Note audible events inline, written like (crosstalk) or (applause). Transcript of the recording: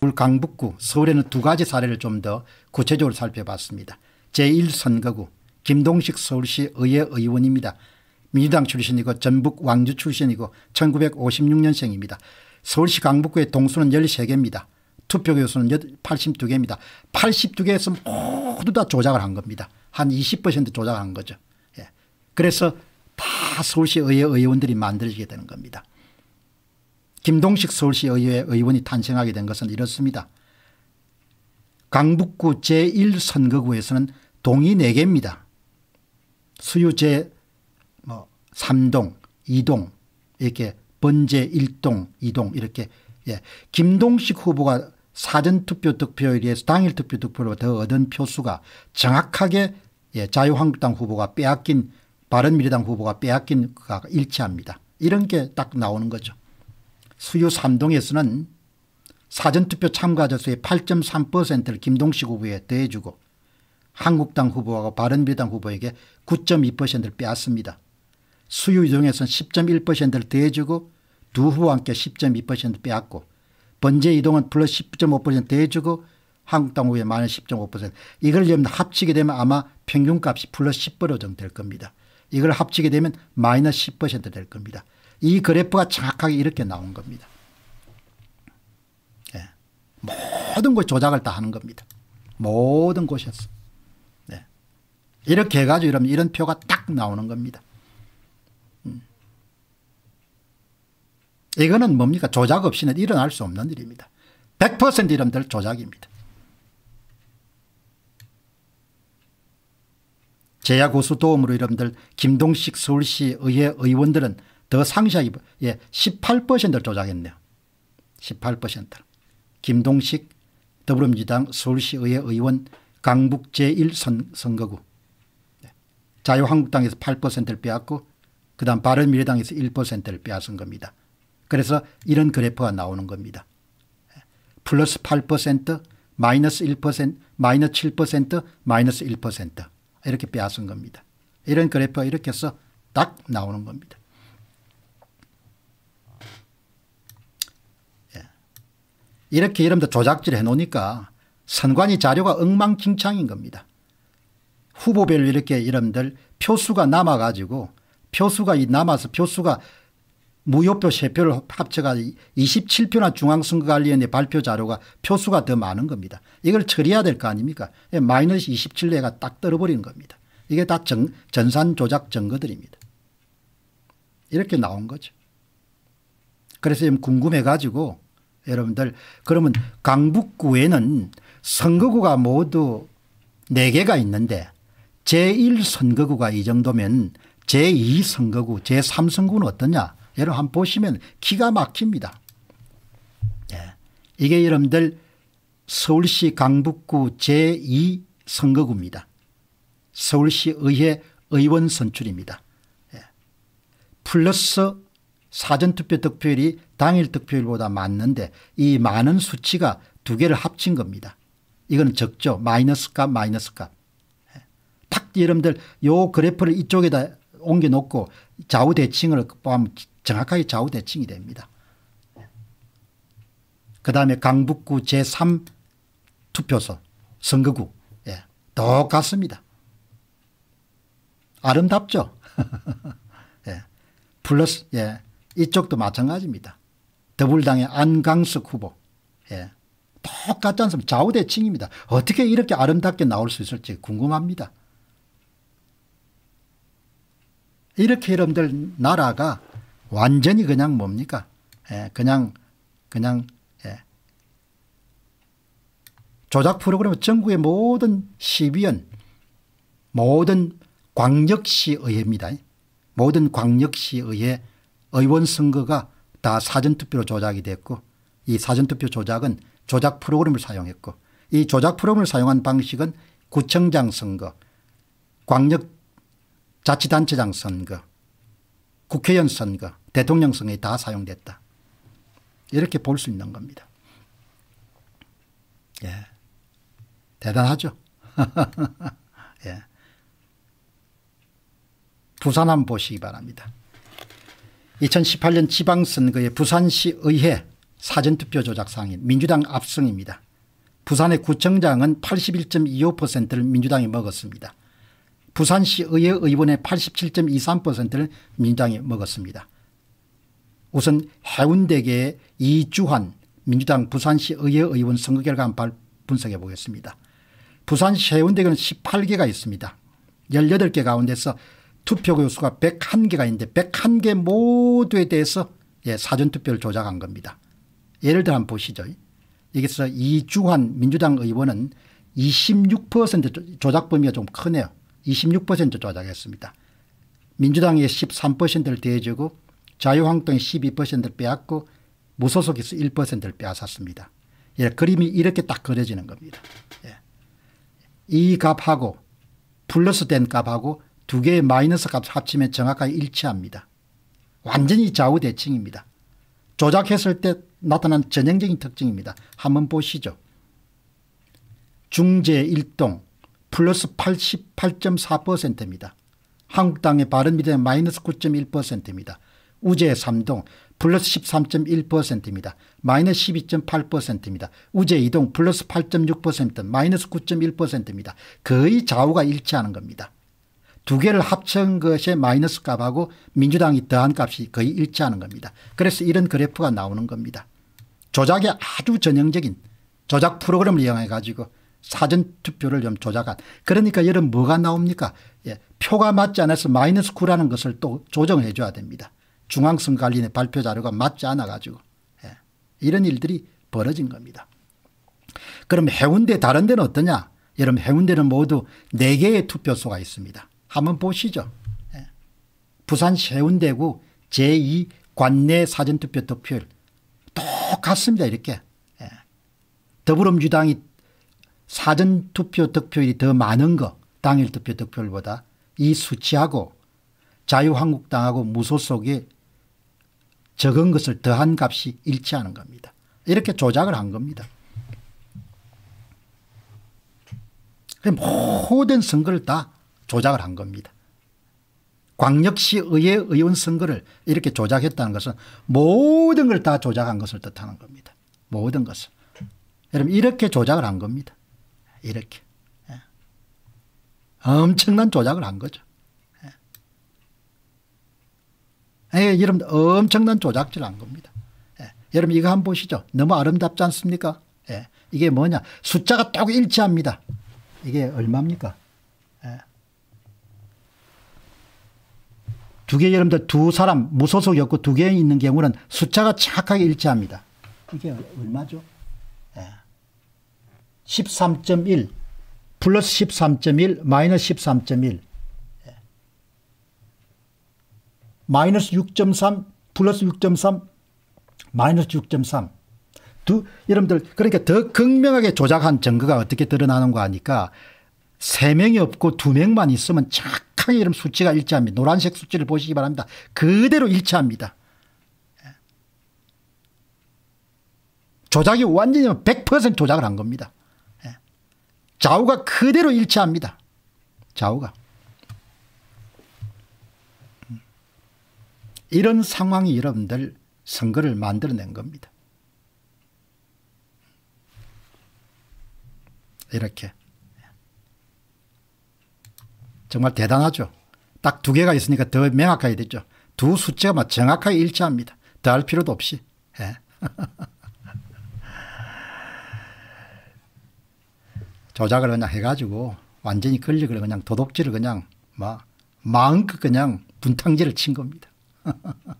서울 강북구 서울에는 두 가지 사례를 좀 더 구체적으로 살펴봤습니다. 제1선거구 김동식 서울시 의회 의원입니다. 민주당 출신이고 전북 왕주 출신이고 1956년생입니다. 서울시 강북구의 동수는 13개입니다. 투표 교수는 82개입니다. 82개에서 모두 다 조작을 한 겁니다. 한 20% 조작한 을 거죠. 예. 그래서 다 서울시 의회 의원들이 만들어지게 되는 겁니다. 김동식 서울시 의회 의원이 탄생하게 된 것은 이렇습니다. 강북구 제1선거구에서는 동이 4개입니다. 수유 제3동, 뭐 2동 이렇게 번제 1동, 2동 이렇게 예. 김동식 후보가 사전투표 득표에 비해서 당일 투표 득표로 더 얻은 표수가 정확하게 예, 자유한국당 후보가 빼앗긴 바른미래당 후보가 빼앗긴 그가 일치합니다. 이런 게 딱 나오는 거죠. 수유 3동에서는 사전투표 참가자 수의 8.3%를 김동식 후보에 대해주고 한국당 후보하고 바른미래당 후보에게 9.2%를 빼앗습니다. 수유 2동에서는 10.1%를 대해주고 두 후보와 함께 10.2% 빼앗고 번제 이동은 플러스 10.5% 대해주고 한국당 후보에 마이너스 10.5% 이걸 합치게 되면 아마 평균값이 플러스 10% 정도 될 겁니다. 이걸 합치게 되면 마이너스 10%될 겁니다. 이 그래프가 정확하게 이렇게 나온 겁니다. 예. 모든 곳 조작을 다 하는 겁니다. 모든 곳에서. 예. 이렇게 해가지고 이러면 이런 표가 딱 나오는 겁니다. 음. 이거는 뭡니까? 조작 없이는 일어날 수 없는 일입니다. 100% 이러면 조작입니다. 제야 고수 도움으로 이름들 김동식 서울시 의회 의원들은 더 상시하게 18%를 예, 조작했네요. 18%. 김동식 더불어민주당 서울시의회 의원 강북 제1선거구 자유한국당에서 8%를 빼앗고 그 다음 바른미래당에서 1%를 빼앗은 겁니다. 그래서 이런 그래프가 나오는 겁니다. 네. 플러스 8% 마이너스 1% 마이너스 7% 마이너스 1% 이렇게 빼앗은 겁니다. 이런 그래프가 이렇게 해서 딱 나오는 겁니다. 이렇게 이름도 조작질 해놓으니까 선관위 자료가 엉망진창인 겁니다. 후보별로 이렇게 이름들 표수가 남아가지고 표수가 남아서 표수가 무효표 3표를 합쳐가 27표나 중앙선거관리위원회 발표 자료가 표수가 더 많은 겁니다. 이걸 처리해야 될 거 아닙니까? 예, 마이너스 27레가 딱 떨어버리는 겁니다. 이게 다 정, 전산 조작 증거들입니다. 이렇게 나온 거죠. 그래서 궁금해가지고 여러분들 그러면 강북구에는 선거구가 모두 4개가 있는데 제1선거구가 이 정도면 제2선거구 제3선거구는 어떠냐 여러분 한번 보시면 기가 막힙니다. 예. 이게 여러분들 서울시 강북구 제2선거구입니다. 서울시 의회 의원 선출입니다. 예. 플러스 사전투표 득표율이 당일 득표율보다 많는데 이 많은 수치가 두 개를 합친 겁니다. 이건 적죠. 마이너스 값 마이너스 값. 예. 탁 여러분들 요 그래프를 이쪽에다 옮겨놓고 좌우대칭을 포함 정확하게 좌우대칭이 됩니다. 예. 그 다음에 강북구 제3 투표소 선거구 예, 똑같습니다. 아름답죠. (laughs) 예, 플러스 예, 이쪽도 마찬가지입니다. 더불당의 안강석 후보. 예. 똑같지 않습니까? 좌우대칭입니다. 어떻게 이렇게 아름답게 나올 수 있을지 궁금합니다. 이렇게 여러분들 나라가 완전히 그냥 뭡니까? 예, 그냥 그냥 예. 조작 프로그램 전국의 모든 시비원 모든 광역시의회입니다. 모든 광역시의회 의원 선거가 다 사전투표로 조작이 됐고 이 사전투표 조작은 조작 프로그램을 사용했고 이 조작 프로그램을 사용한 방식은 구청장 선거, 광역 자치단체장 선거, 국회의원 선거, 대통령 선거에 다 사용됐다. 이렇게 볼 수 있는 겁니다. 예. 대단하죠? (laughs) 예. 부산 한번 보시기 바랍니다. 2018년 지방선거의 부산시 의회 사전투표 조작상인 민주당 압승입니다. 부산의 구청장은 81.25%를 민주당이 먹었습니다. 부산시 의회 의원의 87.23%를 민주당이 먹었습니다. 우선 해운대계 이주환 민주당 부산시 의회 의원 선거 결과 한번 분석해 보겠습니다. 부산시 해운대교는 18개가 있습니다. 18개 가운데서 투표 교수가 101개가 있는데 101개 모두에 대해서 예, 사전투표를 조작한 겁니다. 예를 들어 한번 보시죠. 여기서 이주환 민주당 의원은 26% 조작 범위가 좀 크네요. 26% 조작했습니다. 민주당이 13%를 대주고 자유한국당이 12%를 빼앗고 무소속에서 1%를 빼앗았습니다. 예, 그림이 이렇게 딱 그려지는 겁니다. 예. 이 값하고 플러스 된 값하고 두 개의 마이너스 값 합치면 정확하게 일치합니다. 완전히 좌우대칭입니다. 조작했을 때 나타난 전형적인 특징입니다. 한번 보시죠. 중재 1동 플러스 88.4%입니다. 한국당의 바른미래당 마이너스 9.1%입니다. 우재 3동 플러스 13.1%입니다. 마이너스 12.8%입니다. 우재 2동 플러스 8.6% 마이너스 9.1%입니다. 거의 좌우가 일치하는 겁니다. 두 개를 합친 것의 마이너스 값하고 민주당이 더한 값이 거의 일치하는 겁니다. 그래서 이런 그래프가 나오는 겁니다. 조작이 아주 전형적인 조작 프로그램을 이용해 가지고 사전투표를 좀 조작한 그러니까 여러분 뭐가 나옵니까 예, 표가 맞지 않아서 마이너스 9라는 것을 또 조정해 줘야 됩니다. 중앙선관리의 발표 자료가 맞지 않아 가지고 예, 이런 일들이 벌어진 겁니다. 그럼 해운대 다른 데는 어떠냐 여러분 해운대는 모두 4개의 투표소가 있습니다. 한번 보시죠. 예. 부산 세운대구 제2 관내 사전투표 투표율 똑같습니다. 이렇게. 예. 더불어민주당이 사전투표 득표율이 더 많은 거 당일 투표 득표율보다 이 수치하고 자유한국당하고 무소속이 적은 것을 더한 값이 일치하는 겁니다. 이렇게 조작을 한 겁니다. 모든 선거를 다 조작을 한 겁니다. 광역시의회 의원 선거를 이렇게 조작했다는 것은 모든 걸 다 조작한 것을 뜻하는 겁니다. 모든 것을. 여러분 이렇게 조작을 한 겁니다. 이렇게. 예. 엄청난 조작을 한 거죠. 예, 예 여러분 엄청난 조작질 한 겁니다. 예. 여러분 이거 한번 보시죠. 너무 아름답지 않습니까? 예. 이게 뭐냐. 숫자가 똑 일치합니다. 이게 얼마입니까? 두 개, 의여러분들두 사람 무소속이었고 두 개 있는 경우는 숫자가 착하게 일치합니다. 이게 얼마죠? 13.1 예. 플러스 13.1 마이너스 13.1 예. 마이너스 6.3 플러스 6.3 마이너스 6.3 두, 여러분들 그러니까 더 극명하게 조작한 증거가 어떻게 드러나는 거 아니까 3명이 없고 2명만 있으면 착 정게 이름 수치가 일치합니다. 노란색 수치를 보시기 바랍니다. 그대로 일치합니다. 예. 조작이 완전히 100% 조작을 한 겁니다. 예. 좌우가 그대로 일치합니다. 좌우가. 음. 이런 상황이 여러분들 선거를 만들어낸 겁니다. 이렇게. 정말 대단하죠. 딱 두 개가 있으니까 더 명확하게 됐죠. 두 숫자가 정확하게 일치합니다. 더 할 필요도 없이. 예. (laughs) 조작을 그냥 해가지고 완전히 권력을 그냥 도둑질을 그냥 막 마음껏 그냥 분탕질을 친 겁니다. (laughs)